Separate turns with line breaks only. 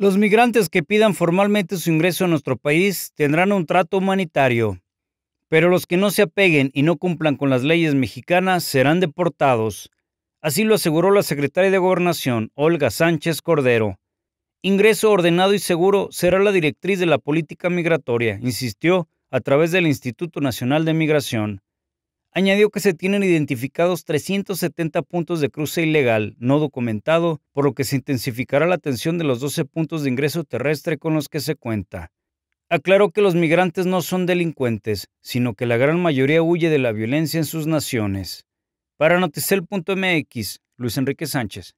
Los migrantes que pidan formalmente su ingreso a nuestro país tendrán un trato humanitario, pero los que no se apeguen y no cumplan con las leyes mexicanas serán deportados. Así lo aseguró la secretaria de Gobernación, Olga Sánchez Cordero. Ingreso ordenado y seguro será la directriz de la política migratoria, insistió a través del Instituto Nacional de Migración añadió que se tienen identificados 370 puntos de cruce ilegal no documentado, por lo que se intensificará la atención de los 12 puntos de ingreso terrestre con los que se cuenta. Aclaró que los migrantes no son delincuentes, sino que la gran mayoría huye de la violencia en sus naciones. Para Noticel.mx, Luis Enrique Sánchez.